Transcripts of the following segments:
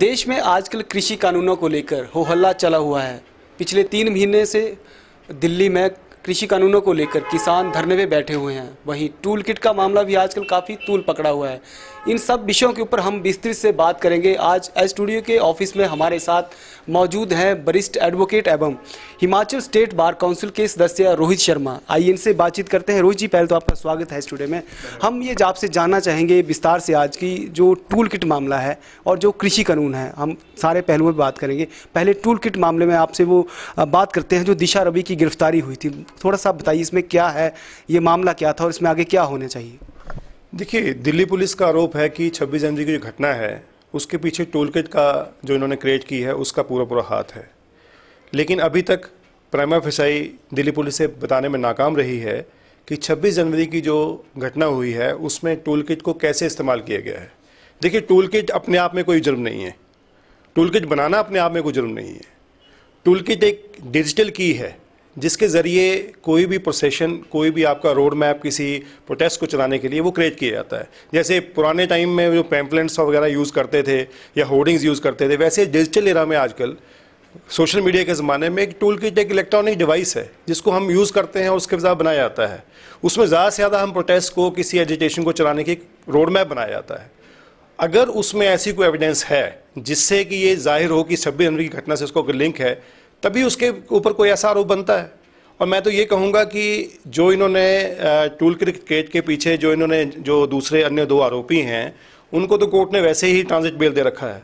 देश में आजकल कृषि कानूनों को लेकर हो हल्ला चला हुआ है पिछले तीन महीने से दिल्ली में कृषि कानूनों को लेकर किसान धरने में बैठे हुए हैं वहीं टूल किट का मामला भी आजकल काफ़ी तूल पकड़ा हुआ है इन सब विषयों के ऊपर हम विस्तृत से बात करेंगे आज स्टूडियो के ऑफिस में हमारे साथ मौजूद हैं वरिष्ठ एडवोकेट एवं हिमाचल स्टेट बार काउंसिल के सदस्य रोहित शर्मा आइए इनसे बातचीत करते हैं रोहित जी पहले तो आपका स्वागत है स्टूडियो में हम ये आपसे जानना चाहेंगे विस्तार से आज की जो टूल किट मामला है और जो कृषि कानून है हम सारे पहलुओं पर बात करेंगे पहले टूल किट मामले में आपसे वो बात करते हैं जो दिशा रवि की गिरफ्तारी हुई थी थोड़ा सा बताइए इसमें क्या है ये मामला क्या था और इसमें आगे क्या होना चाहिए देखिए दिल्ली पुलिस का आरोप है कि 26 जनवरी की जो घटना है उसके पीछे टोल किट का जो इन्होंने क्रिएट की है उसका पूरा पूरा हाथ है लेकिन अभी तक प्राइमा फिसाई दिल्ली पुलिस से बताने में नाकाम रही है कि 26 जनवरी की जो घटना हुई है उसमें टोल किट को कैसे इस्तेमाल किया गया है देखिए टोल किट अपने आप में कोई जुर्म नहीं है टूल किट बनाना अपने आप में कोई जुर्म नहीं है टूल किट एक डिजिटल की है जिसके ज़रिए कोई भी प्रोसेशन कोई भी आपका रोड मैप किसी प्रोटेस्ट को चलाने के लिए वो क्रिएट किया जाता है जैसे पुराने टाइम में जो पैम्पलेट्स वगैरह यूज़ करते थे या होर्डिंग्स यूज़ करते थे वैसे डिजिटल एरा में आजकल सोशल मीडिया के ज़माने में एक टूल किट एक इलेक्ट्रॉनिक डिवाइस है जिसको हम यूज़ करते हैं उसके साथ बनाया जाता है उसमें ज़्यादा से ज़्यादा हम प्रोटेस्ट को किसी एजुटेशन को चलाने की रोड मैप बनाया जाता है अगर उसमें ऐसी कोई एविडेंस है जिससे कि ये जाहिर हो कि छब्बीस जनवरी की घटना से उसको लिंक है तभी उसके ऊपर कोई ऐसा आरोप बनता है और मैं तो ये कहूँगा कि जो इन्होंने टूल क्रिकेट के पीछे जो इन्होंने जो दूसरे अन्य दो आरोपी हैं उनको तो कोर्ट ने वैसे ही ट्रांजिट बेल दे रखा है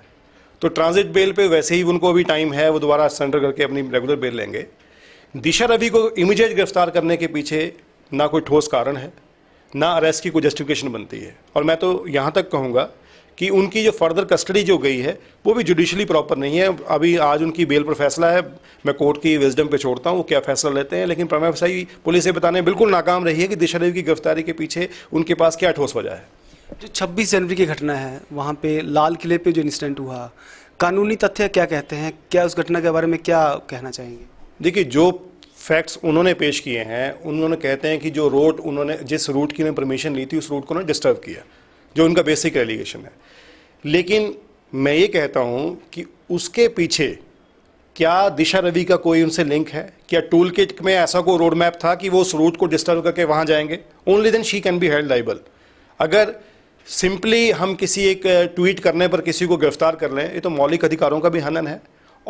तो ट्रांजिट बेल पे वैसे ही उनको अभी टाइम है वो दोबारा सरेंडर करके अपनी रेगुलर बेल लेंगे दिशा रवि को इमीजिएट गिरफ्तार करने के पीछे ना कोई ठोस कारण है ना अरेस्ट की कोई जस्टिफिकेशन बनती है और मैं तो यहाँ तक कहूँगा कि उनकी जो फर्दर कस्टडी जो गई है वो भी जुडिशली प्रॉपर नहीं है अभी आज उनकी बेल पर फैसला है मैं कोर्ट की विजडम पे छोड़ता हूँ वो क्या फैसला लेते हैं लेकिन प्रमे साई पुलिस ये बताने बिल्कुल नाकाम रही है कि दिशादेव की गिरफ्तारी के पीछे उनके पास क्या ठोस वजह है जो छब्बीस जनवरी की घटना है वहाँ पर लाल किले पर जो इंसिडेंट हुआ कानूनी तथ्य क्या कहते हैं क्या उस घटना के बारे में क्या कहना चाहेंगे देखिए जो फैक्ट्स उन्होंने पेश किए हैं उन्होंने कहते हैं कि जो रोड उन्होंने जिस रूट की उन्होंने परमिशन ली थी उस रूट को उन्होंने डिस्टर्ब किया जो उनका बेसिक एलिगेशन है लेकिन मैं ये कहता हूँ कि उसके पीछे क्या दिशा रवि का कोई उनसे लिंक है क्या टूल किट में ऐसा कोई रोड मैप था कि वो उस रूट को डिस्टर्ब करके वहाँ जाएंगे only then she can be held liable अगर सिंपली हम किसी एक ट्वीट करने पर किसी को गिरफ्तार कर लें ये तो मौलिक अधिकारों का भी हनन है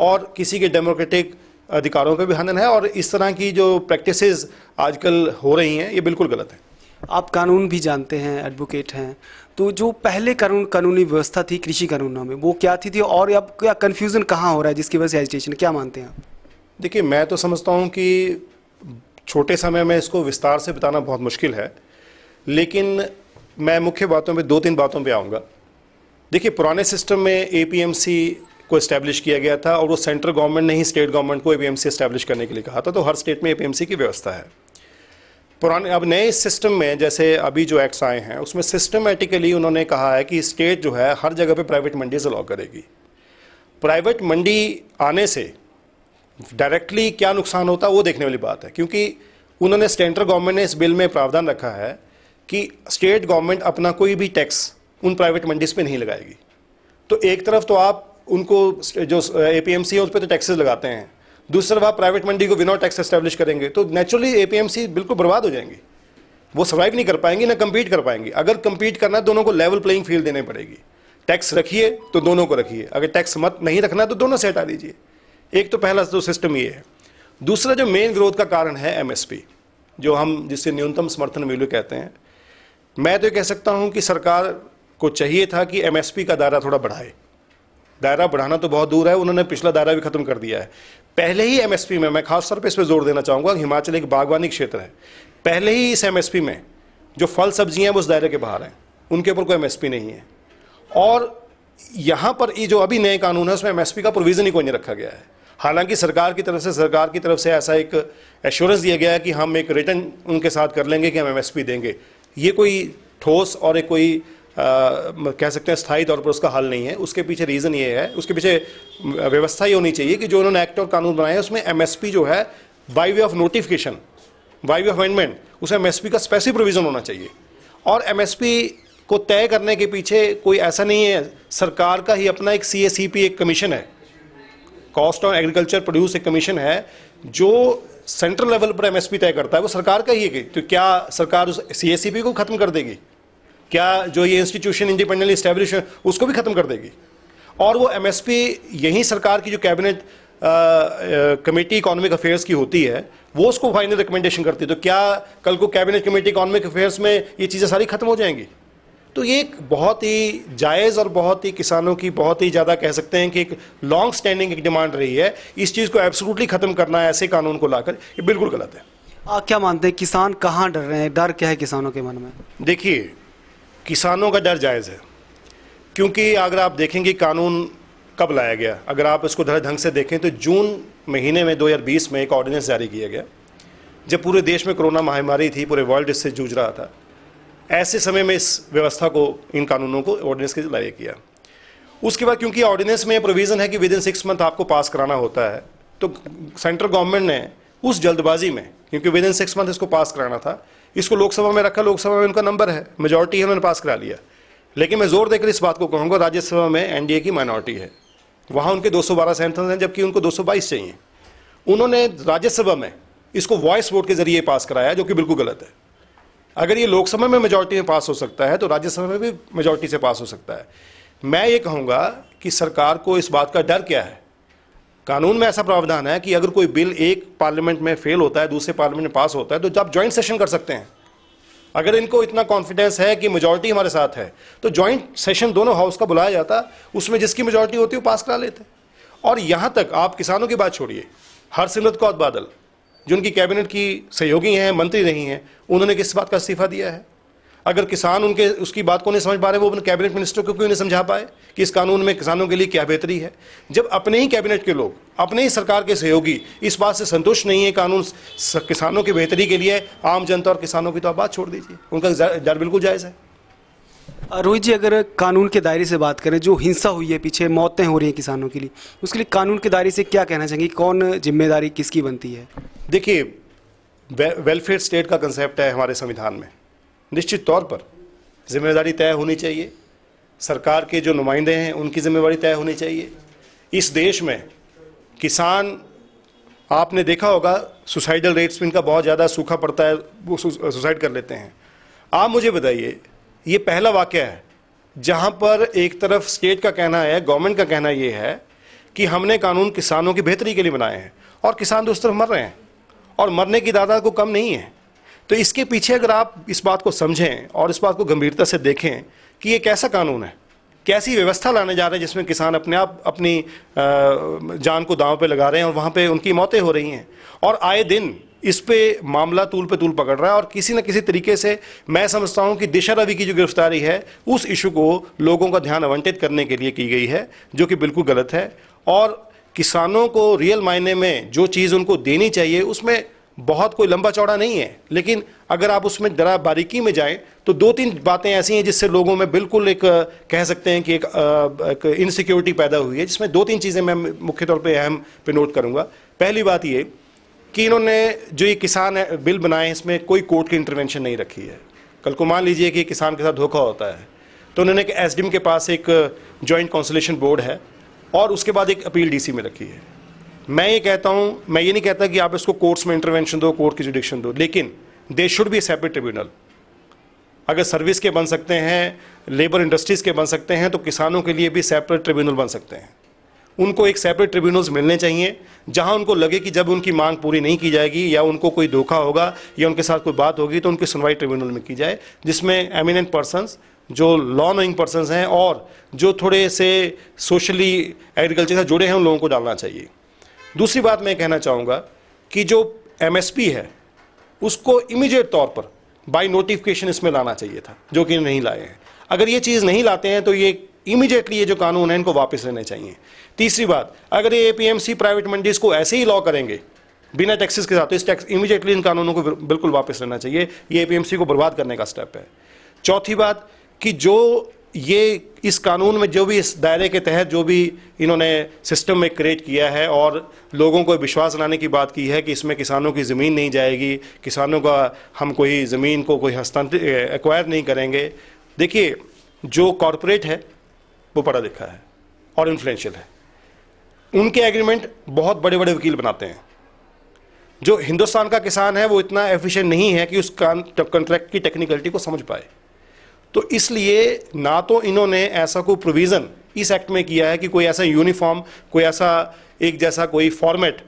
और किसी के डेमोक्रेटिक अधिकारों का भी हनन है और इस तरह की जो प्रैक्टिसेस आजकल हो रही हैं ये बिल्कुल गलत है आप कानून भी जानते हैं एडवोकेट हैं तो जो पहले कानून कानूनी व्यवस्था थी कृषि कानूनों में वो क्या थी थी और अब क्या कन्फ्यूज़न कहाँ हो रहा है जिसकी वजह से एजिटेशन क्या मानते हैं आप देखिए मैं तो समझता हूँ कि छोटे समय में इसको विस्तार से बताना बहुत मुश्किल है लेकिन मैं मुख्य बातों पर दो तीन बातों पर आऊँगा देखिए पुराने सिस्टम में ए को इस्टेब्लिश किया गया था और वो सेंट्रल गवर्नमेंट ने ही स्टेट गवर्नमेंट को एपीएमसी इस्टेब्लिश करने के लिए कहा था तो हर स्टेट में ए की व्यवस्था है पुराने अब नए सिस्टम में जैसे अभी जो एक्ट्स आए हैं उसमें सिस्टमेटिकली उन्होंने कहा है कि स्टेट जो है हर जगह पे प्राइवेट मंडीज अलाउ करेगी प्राइवेट मंडी आने से डायरेक्टली क्या नुकसान होता है वो देखने वाली बात है क्योंकि उन्होंने सेंट्रल गवर्नमेंट ने इस बिल में प्रावधान रखा है कि स्टेट गवर्नमेंट अपना कोई भी टैक्स उन प्राइवेट मंडीज पर नहीं लगाएगी तो एक तरफ तो आप उनको जो ए पी एम सी है उस पर तो टैक्सेस लगाते हैं दूसरा वहाँ प्राइवेट मंडी को विनाउट टैक्स एस्टेब्लिश करेंगे तो नेचुरली एपीएमसी बिल्कुल बर्बाद हो जाएंगी वो सर्वाइव नहीं कर पाएंगी ना कम्पीट कर पाएंगी अगर कम्पीट करना दोनों को लेवल प्लेइंग फील्ड देने पड़ेगी टैक्स रखिए तो दोनों को रखिए अगर टैक्स मत नहीं रखना तो दोनों से हटा दीजिए एक तो पहला तो सिस्टम ये है दूसरा जो मेन ग्रोथ का कारण है एमएसपी जो हम जिसे न्यूनतम समर्थन मूल्य कहते हैं मैं तो ये कह सकता हूँ कि सरकार को चाहिए था कि एमएसपी का दायरा थोड़ा बढ़ाए दायरा बढ़ाना तो बहुत दूर है उन्होंने पिछला दायरा भी खत्म कर दिया है पहले ही एमएसपी में मैं खासतौर पर इस पर जोर देना चाहूँगा हिमाचल एक बागवानी क्षेत्र है पहले ही इस एमएसपी में जो फल सब्जियाँ वो उस दायरे के बाहर हैं उनके ऊपर कोई एमएसपी नहीं है और यहाँ पर ये जो अभी नए कानून है उसमें एमएसपी का प्रोविज़न ही कोई नहीं रखा गया है हालांकि सरकार की तरफ से सरकार की तरफ से ऐसा एक एश्योरेंस दिया गया है कि हम एक रिटर्न उनके साथ कर लेंगे कि हम एमएसपी देंगे ये कोई ठोस और एक कोई कह सकते हैं स्थायी तौर पर उसका हल नहीं है उसके पीछे रीज़न ये है उसके पीछे व्यवस्था ये होनी चाहिए कि जो उन्होंने एक्ट और कानून बनाए हैं उसमें एम जो है by way of notification by way of amendment उस एम का स्पेसिफिक प्रोविज़न होना चाहिए और एम को तय करने के पीछे कोई ऐसा नहीं है सरकार का ही अपना एक पी एक कमीशन है कॉस्ट ऑन एग्रीकल्चर प्रोड्यूस एक कमीशन है जो सेंट्रल लेवल पर एमएसपी तय करता है वो सरकार का ही है तो क्या सरकार उस पी को ख़त्म कर देगी क्या जो ये इंस्टीट्यूशन इंडिपेंडेंटली इस्टेब्लिश है उसको भी ख़त्म कर देगी और वो एमएसपी यही सरकार की जो कैबिनेट कमेटी इकोनॉमिक अफेयर्स की होती है वो उसको फाइनल रिकमेंडेशन करती है तो क्या कल को कैबिनेट कमेटी इकोनॉमिक अफेयर्स में ये चीज़ें सारी खत्म हो जाएंगी तो ये एक बहुत ही जायज़ और बहुत ही किसानों की बहुत ही ज़्यादा कह सकते हैं कि एक लॉन्ग स्टैंडिंग एक डिमांड रही है इस चीज़ को एब्सोलूटली ख़त्म करना है ऐसे कानून को लाकर ये बिल्कुल गलत है आप क्या मानते हैं किसान कहाँ डर रहे हैं डर क्या है किसानों के मन में देखिए किसानों का डर जायज़ है क्योंकि अगर आप देखेंगे कानून कब लाया गया अगर आप इसको धरा ढंग से देखें तो जून महीने में 2020 में एक ऑर्डिनेंस जारी किया गया जब पूरे देश में कोरोना महामारी थी पूरे वर्ल्ड इससे जूझ रहा था ऐसे समय में इस व्यवस्था को इन कानूनों को ऑर्डिनेंस के लाया किया उसके बाद क्योंकि ऑर्डिनेंस में प्रोविज़न है कि विद इन सिक्स मंथ आपको पास कराना होता है तो सेंट्रल गवर्नमेंट ने उस जल्दबाजी में क्योंकि विद इन सिक्स मंथ इसको पास कराना था इसको लोकसभा में रखा लोकसभा में उनका नंबर है मेजोरिटी है उन्होंने पास करा लिया लेकिन मैं जोर देकर इस बात को कहूँगा राज्यसभा में एनडीए की माइनॉरिटी है वहाँ उनके 212 सेंटर हैं जबकि उनको 222 चाहिए उन्होंने राज्यसभा में इसको वॉइस वोट के जरिए पास कराया जो कि बिल्कुल गलत है अगर ये लोकसभा में मेजोरिटी में पास हो सकता है तो राज्यसभा में भी मेजोरिटी से पास हो सकता है मैं ये कहूँगा कि सरकार को इस बात का डर क्या है कानून में ऐसा प्रावधान है कि अगर कोई बिल एक पार्लियामेंट में फेल होता है दूसरे पार्लियामेंट में पास होता है तो आप ज्वाइंट सेशन कर सकते हैं अगर इनको इतना कॉन्फिडेंस है कि मेजोरिटी हमारे साथ है तो ज्वाइंट सेशन दोनों हाउस का बुलाया जाता उसमें जिसकी मेजोरिटी होती है वो पास करा लेते और यहाँ तक आप किसानों की बात छोड़िए हरसिमरत कौर बादल जिनकी कैबिनेट की सहयोगी हैं मंत्री रही हैं उन्होंने किस बात का इस्तीफा दिया है अगर किसान उनके उसकी बात को नहीं समझ पा रहे वो अपने कैबिनेट मिनिस्टर को क्यों नहीं समझा पाए कि इस कानून में किसानों के लिए क्या बेहतरी है जब अपने ही कैबिनेट के लोग अपने ही सरकार के सहयोगी इस बात से संतुष्ट नहीं है कानून किसानों की बेहतरी के लिए आम जनता और किसानों की तो आप बात छोड़ दीजिए उनका डर बिल्कुल जायज़ है रोहित जी अगर कानून के दायरे से बात करें जो हिंसा हुई है पीछे मौतें हो रही हैं किसानों के लिए उसके लिए कानून के दायरे से क्या कहना चाहेंगे कौन जिम्मेदारी किसकी बनती है देखिए वे, वेलफेयर स्टेट का कंसेप्ट है हमारे संविधान में निश्चित तौर पर जिम्मेदारी तय होनी चाहिए सरकार के जो नुमाइंदे हैं उनकी जिम्मेदारी तय होनी चाहिए इस देश में किसान आपने देखा होगा सुसाइडल रेट्स में इनका बहुत ज़्यादा सूखा पड़ता है वो सुसाइड कर लेते हैं आप मुझे बताइए ये पहला वाक़ है जहाँ पर एक तरफ स्टेट का कहना है गवर्नमेंट का कहना ये है कि हमने कानून किसानों की बेहतरी के लिए बनाए हैं और किसान दूसरी तरफ मर रहे हैं और मरने की दादा को कम नहीं है तो इसके पीछे अगर आप इस बात को समझें और इस बात को गंभीरता से देखें कि ये कैसा कानून है कैसी व्यवस्था लाने जा रहे हैं जिसमें किसान अपने आप अपनी जान को दांव पे लगा रहे हैं और वहाँ पे उनकी मौतें हो रही हैं और आए दिन इस पे मामला तूल पे तूल पकड़ रहा है और किसी न किसी तरीके से मैं समझता हूँ कि दिशा रवि की जो गिरफ्तारी है उस इशू को लोगों का ध्यान आवंटित करने के लिए की गई है जो कि बिल्कुल गलत है और किसानों को रियल मायने में जो चीज़ उनको देनी चाहिए उसमें बहुत कोई लंबा चौड़ा नहीं है लेकिन अगर आप उसमें जरा बारीकी में जाएं तो दो तीन बातें ऐसी हैं जिससे लोगों में बिल्कुल एक कह सकते हैं कि एक, एक इनसिक्योरिटी पैदा हुई है जिसमें दो तीन चीज़ें मैं मुख्य तौर पे अहम पे नोट करूँगा पहली बात ये कि इन्होंने जो ये किसान बिल बनाए हैं इसमें कोई कोर्ट की इंटरवेंशन नहीं रखी है कल को मान लीजिए कि किसान के साथ धोखा होता है तो उन्होंने एक एस के पास एक जॉइंट कौंसलेशन बोर्ड है और उसके बाद एक अपील डी में रखी है मैं ये कहता हूँ मैं ये नहीं कहता कि आप इसको कोर्ट्स में इंटरवेंशन दो कोर्ट की जुडिक्शन दो लेकिन they should be a separate tribunal अगर सर्विस के बन सकते हैं लेबर इंडस्ट्रीज़ के बन सकते हैं तो किसानों के लिए भी सेपरेट ट्रिब्यूनल बन सकते हैं उनको एक सेपरेट ट्रिब्यूनल्स मिलने चाहिए जहां उनको लगे कि जब उनकी मांग पूरी नहीं की जाएगी या उनको कोई धोखा होगा या उनके साथ कोई बात होगी तो उनकी सुनवाई ट्रिब्यूनल में की जाए जिसमें एमिनेंट पर्सनस जो लॉ नोइंग पर्सनस हैं और जो थोड़े से सोशली एग्रीकल्चर से जुड़े हैं उन लोगों को डालना चाहिए दूसरी बात मैं कहना चाहूँगा कि जो एम है उसको इमीडिएट तौर पर बाई नोटिफिकेशन इसमें लाना चाहिए था जो कि नहीं लाए हैं अगर ये चीज़ नहीं लाते हैं तो ये इमीडिएटली ये जो कानून है इनको वापस लेने चाहिए तीसरी बात अगर ये एपीएमसी प्राइवेट मंडीज को ऐसे ही लॉ करेंगे बिना टैक्सेस के साथ तो इस टैक्स इमीडिएटली इन कानूनों को बिल्कुल वापस लेना चाहिए ये एपीएमसी को बर्बाद करने का स्टेप है चौथी बात कि जो ये इस कानून में जो भी इस दायरे के तहत जो भी इन्होंने सिस्टम में क्रिएट किया है और लोगों को विश्वास लाने की बात की है कि इसमें किसानों की ज़मीन नहीं जाएगी किसानों का हम कोई ज़मीन को कोई हस्तांतरित एक्वायर नहीं करेंगे देखिए जो कॉरपोरेट है वो पढ़ा लिखा है और इन्फ्लुएंशियल है उनके एग्रीमेंट बहुत बड़े बड़े वकील बनाते हैं जो हिंदुस्तान का किसान है वो इतना एफिशिएंट नहीं है कि उस कॉन्ट्रैक्ट की टेक्निकलिटी को समझ पाए तो इसलिए ना तो इन्होंने ऐसा कोई प्रोविज़न इस एक्ट में किया है कि कोई ऐसा यूनिफॉर्म कोई ऐसा एक जैसा कोई फॉर्मेट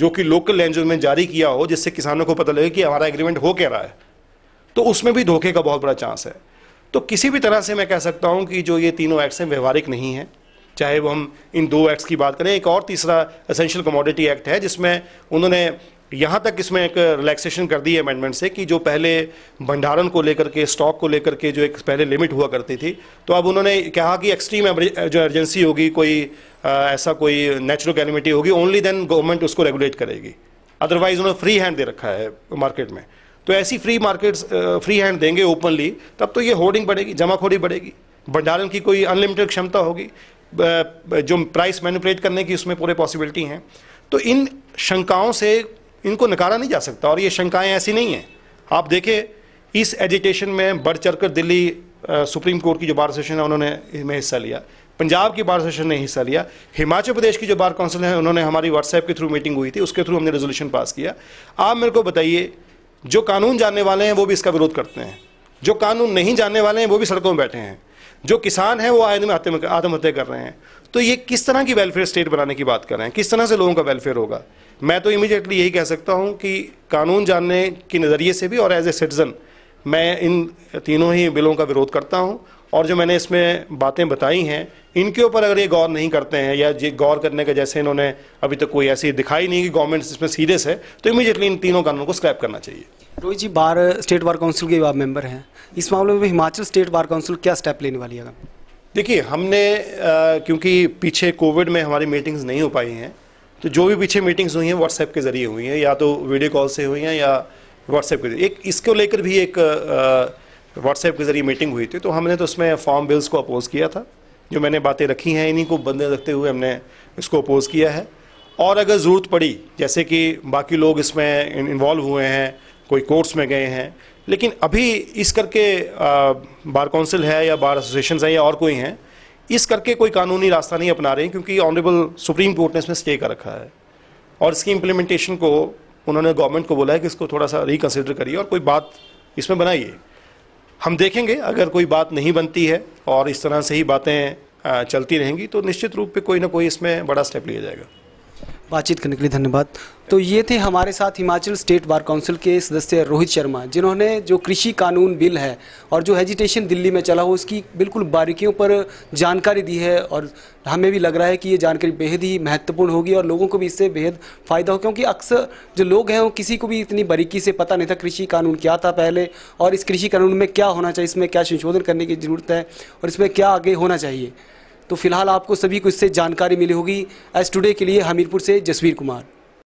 जो कि लोकल लैंग्वेज में जारी किया हो जिससे किसानों को पता लगे कि हमारा एग्रीमेंट हो क्या रहा है तो उसमें भी धोखे का बहुत बड़ा चांस है तो किसी भी तरह से मैं कह सकता हूँ कि जो ये तीनों एक्ट्स हैं व्यवहारिक नहीं हैं चाहे वो हम इन दो एक्ट्स की बात करें एक और तीसरा असेंशियल कमोडिटी एक्ट है जिसमें उन्होंने यहाँ तक इसमें एक रिलैक्सेशन कर दी है अमेंडमेंट से कि जो पहले भंडारण को लेकर के स्टॉक को लेकर के जो एक पहले लिमिट हुआ करती थी तो अब उन्होंने कहा कि एक्सट्रीम जो एमरजेंसी होगी कोई आ, ऐसा कोई नेचुरल कैलमिटी होगी ओनली देन गवर्नमेंट उसको रेगुलेट करेगी अदरवाइज उन्होंने फ्री हैंड दे रखा है मार्केट में तो ऐसी फ्री मार्केट्स फ्री हैंड देंगे ओपनली तब तो ये होर्डिंग बढ़ेगी जमाखोरी बढ़ेगी भंडारण की कोई अनलिमिटेड क्षमता होगी जो प्राइस मैनिपुलेट करने की उसमें पूरे पॉसिबिलिटी हैं तो इन शंकाओं से इनको नकारा नहीं जा सकता और ये शंकाएं ऐसी नहीं हैं आप देखें इस एजिटेशन में बढ़ चढ़ कर दिल्ली सुप्रीम कोर्ट की जो बार सेशन है उन्होंने इसमें हिस्सा लिया पंजाब की बार सेशन ने हिस्सा लिया हिमाचल प्रदेश की जो बार काउंसिल है उन्होंने हमारी व्हाट्सएप के थ्रू मीटिंग हुई थी उसके थ्रू हमने रेजोल्यूशन पास किया आप मेरे को बताइए जो कानून जानने वाले हैं वो भी इसका विरोध करते हैं जो कानून नहीं जानने वाले हैं वो भी सड़कों में बैठे हैं जो किसान हैं वो में आत्महत्या कर रहे हैं तो ये किस तरह की वेलफेयर स्टेट बनाने की बात कर रहे हैं किस तरह से लोगों का वेलफेयर होगा मैं तो इमीडिएटली यही कह सकता हूँ कि कानून जानने के नज़रिए से भी और एज ए सिटीज़न मैं इन तीनों ही बिलों का विरोध करता हूँ और जो मैंने इसमें बातें बताई हैं इनके ऊपर अगर ये गौर नहीं करते हैं या ये गौर करने का जैसे इन्होंने अभी तक तो कोई ऐसी दिखाई नहीं कि गवर्नमेंट इसमें सीरियस है तो इमीडिएटली इन तीनों कानून को स्क्रैप करना चाहिए Rohit ji bar state bar council के आप मेंबर हैं इस मामले में हिमाचल स्टेट बार काउंसिल क्या स्टेप लेने वाली है देखिए हमने क्योंकि पीछे कोविड में हमारी मीटिंग्स नहीं हो पाई हैं तो जो भी पीछे मीटिंग्स हुई हैं व्हाट्सएप के ज़रिए हुई हैं या तो वीडियो कॉल से हुई हैं या व्हाट्सएप के जरिए एक इसको लेकर भी एक व्हाट्सएप के ज़रिए मीटिंग हुई थी तो हमने तो उसमें फॉर्म बिल्स को अपोज़ किया था जो मैंने बातें रखी हैं इन्हीं को बंदे रखते हुए हमने इसको अपोज़ किया है और अगर ज़रूरत पड़ी जैसे कि बाकी लोग इसमें इन्वॉल्व हुए हैं कोई कोर्ट्स में गए हैं लेकिन अभी इस करके बार काउंसिल है या बार एसोसिएशन हैं या और कोई हैं इस करके कोई कानूनी रास्ता नहीं अपना रहे क्योंकि ऑनरेबल सुप्रीम कोर्ट ने इसमें स्टे कर रखा है और इसकी इम्प्लीमेंटेशन को उन्होंने गवर्नमेंट को बोला है कि इसको थोड़ा सा रिकन्सिडर करिए और कोई बात इसमें बनाइए हम देखेंगे अगर कोई बात नहीं बनती है और इस तरह से ही बातें चलती रहेंगी तो निश्चित रूप पर कोई ना कोई इसमें बड़ा स्टेप लिया जाएगा बातचीत करने के लिए धन्यवाद तो ये थे हमारे साथ हिमाचल स्टेट बार काउंसिल के सदस्य रोहित शर्मा जिन्होंने जो कृषि कानून बिल है और जो हेजिटेशन दिल्ली में चला हो उसकी बिल्कुल बारीकियों पर जानकारी दी है और हमें भी लग रहा है कि ये जानकारी बेहद ही महत्वपूर्ण होगी और लोगों को भी इससे बेहद फ़ायदा हो क्योंकि अक्सर जो लोग हैं वो किसी को भी इतनी बारीकी से पता नहीं था कृषि कानून क्या था पहले और इस कृषि कानून में क्या होना चाहिए इसमें क्या संशोधन करने की ज़रूरत है और इसमें क्या आगे होना चाहिए तो फिलहाल आपको सभी को इससे जानकारी मिली होगी एस टुडे के लिए हमीरपुर से जसवीर कुमार